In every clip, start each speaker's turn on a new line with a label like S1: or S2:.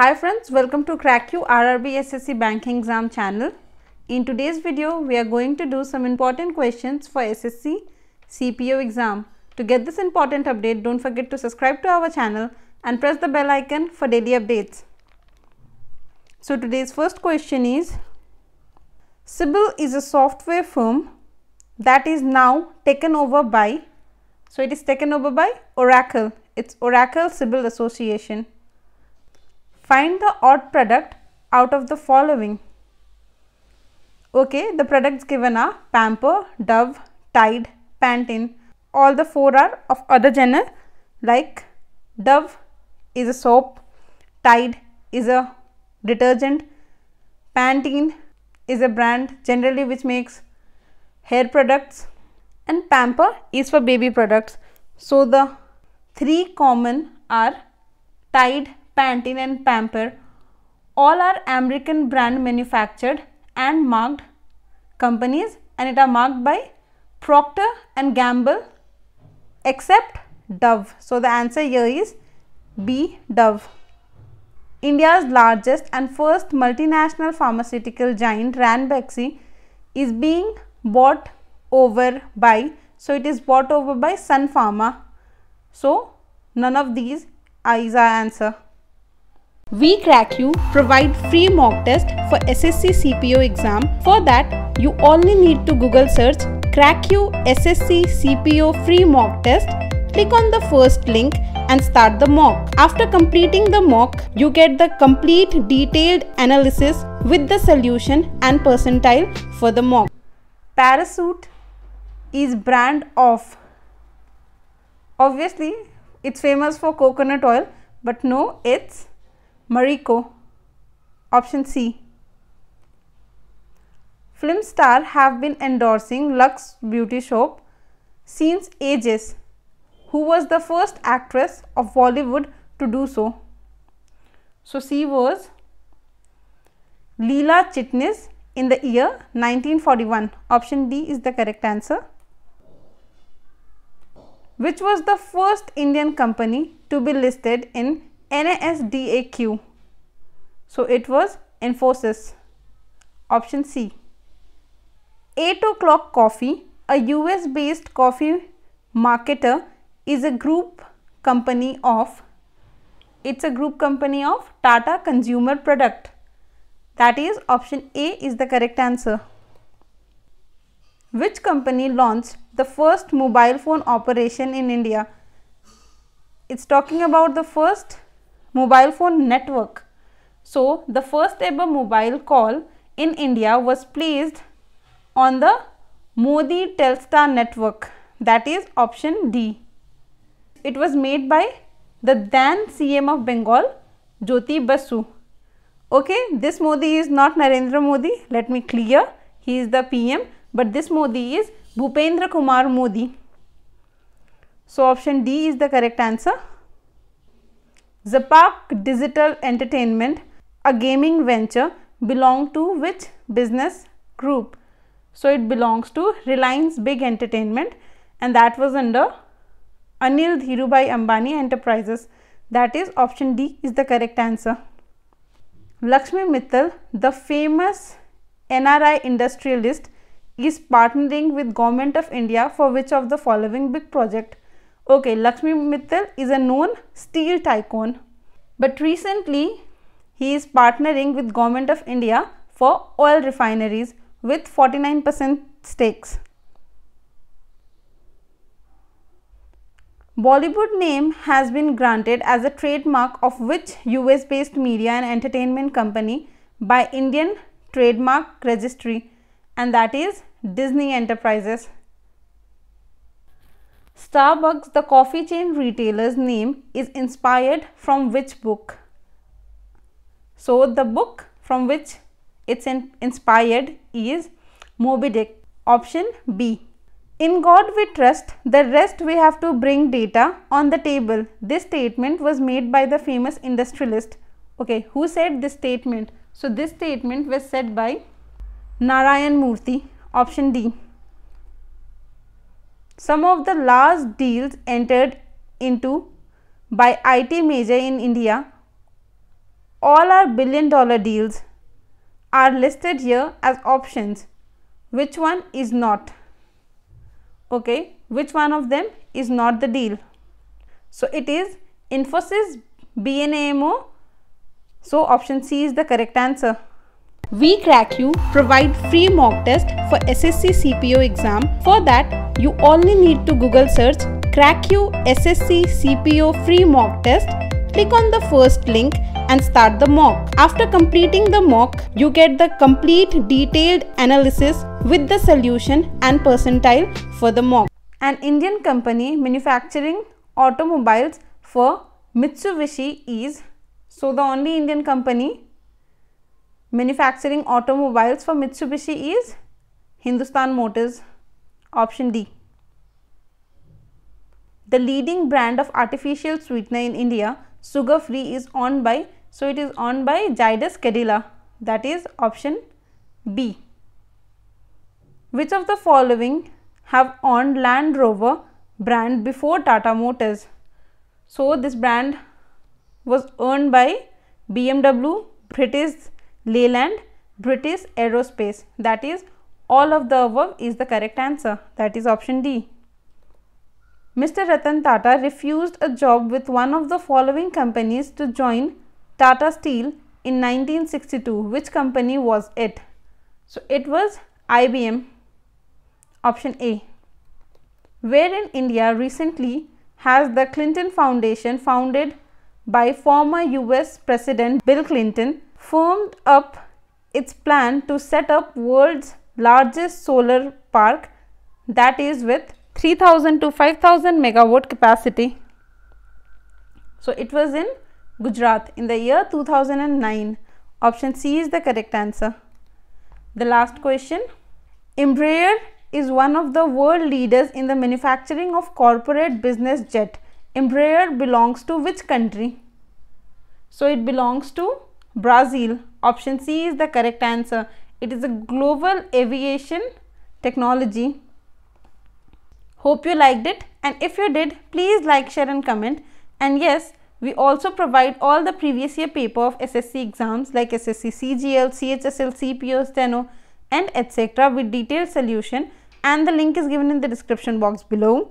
S1: Hi friends, welcome to CrackU RRB SSC Banking Exam channel. In today's video, we are going to do some important questions for SSC CPO exam. To get this important update, don't forget to subscribe to our channel and press the bell icon for daily updates. So today's first question is, Sybil is a software firm that is now taken over by, so it is taken over by Oracle. It's Oracle Sybil Association. Find the odd product out of the following. Okay, the products given are Pamper, Dove, Tide, Pantene. All the four are of other genre like Dove is a soap, Tide is a detergent, Pantene is a brand generally which makes hair products and Pamper is for baby products. So the three common are Tide, Pantene and Pamper all are American brand manufactured and marked companies and it are marked by Procter and Gamble except Dove. So the answer here is B. Dove. India's largest and first multinational pharmaceutical giant Ranbaxy is being bought over by, so it is bought over by Sun Pharma. So none of these is our answer. We Crack You provide free mock test for SSC CPO exam. For that, you only need to Google search Crack You SSC CPO free mock test. Click on the first link and start the mock. After completing the mock, you get the complete detailed analysis with the solution and percentile for the mock. Parasuit is brand of obviously it's famous for coconut oil but no it's Mariko. Option C. Film star have been endorsing Lux Beauty shop since ages. Who was the first actress of Bollywood to do so? So C was Leela Chitnis in the year 1941. Option D is the correct answer. Which was the first Indian company to be listed in NASDAQ. So it was Infosys. Option C. 8 o'clock coffee, a US based coffee marketer is a group company of it's a group company of Tata Consumer Product. That is option A is the correct answer. Which company launched the first mobile phone operation in India? It's talking about the first mobile phone network. So, the first ever mobile call in India was placed on the Modi Telstar network that is option D. It was made by the then CM of Bengal Jyoti Basu. Okay, this Modi is not Narendra Modi, let me clear, he is the PM but this Modi is Bhupendra Kumar Modi. So option D is the correct answer. Zapak Digital Entertainment, a gaming venture, belong to which business group? So it belongs to Reliance Big Entertainment and that was under Anil Dhirubhai Ambani Enterprises. That is option D is the correct answer. Lakshmi Mittal, the famous NRI industrialist, is partnering with Government of India for which of the following big project? Okay, Lakshmi Mittal is a known steel tycoon. But recently, he is partnering with Government of India for oil refineries with 49% stakes. Bollywood name has been granted as a trademark of which US based media and entertainment company by Indian Trademark Registry and that is Disney Enterprises. Starbucks, the coffee chain retailer's name, is inspired from which book? So, the book from which it's in inspired is Moby Dick. Option B. In God we trust, the rest we have to bring data on the table. This statement was made by the famous industrialist. Okay, who said this statement? So, this statement was said by Narayan Murthy. Option D. Some of the large deals entered into by IT major in India, all our billion dollar deals are listed here as options. Which one is not? Okay, which one of them is not the deal? So it is Infosys BNAMO. So option C is the correct answer. We Crack You provide free mock test for SSC CPO exam. For that, you only need to Google search Crack You SSC CPO free mock test. Click on the first link and start the mock. After completing the mock, you get the complete detailed analysis with the solution and percentile for the mock. An Indian company manufacturing automobiles for Mitsubishi is so the only Indian company manufacturing automobiles for Mitsubishi is Hindustan Motors. Option D. The leading brand of artificial sweetener in India, sugar free, is owned by, so it is owned by Zydus Cadila. That is option B. Which of the following have owned Land Rover brand before Tata Motors? So this brand was owned by BMW, British Leyland British Aerospace. That is all of the above is the correct answer. That is option D. Mr. Ratan Tata refused a job with one of the following companies to join Tata Steel in 1962. Which company was it? So, it was IBM. Option A. Where in India recently has the Clinton Foundation founded by former US President Bill Clinton firmed up its plan to set up world's largest solar park that is with 3000 to 5000 megawatt capacity. So it was in Gujarat in the year 2009. Option C is the correct answer. The last question. Embraer is one of the world leaders in the manufacturing of corporate business jet. Embraer belongs to which country? So it belongs to Brazil. Option C is the correct answer. It is a global aviation technology. Hope you liked it and if you did, please like, share and comment. And yes, we also provide all the previous year paper of SSC exams like SSC CGL, CHSL, CPO, Steno and etc. with detailed solution and the link is given in the description box below.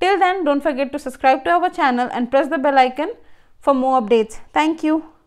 S1: Till then, don't forget to subscribe to our channel and press the bell icon for more updates. Thank you.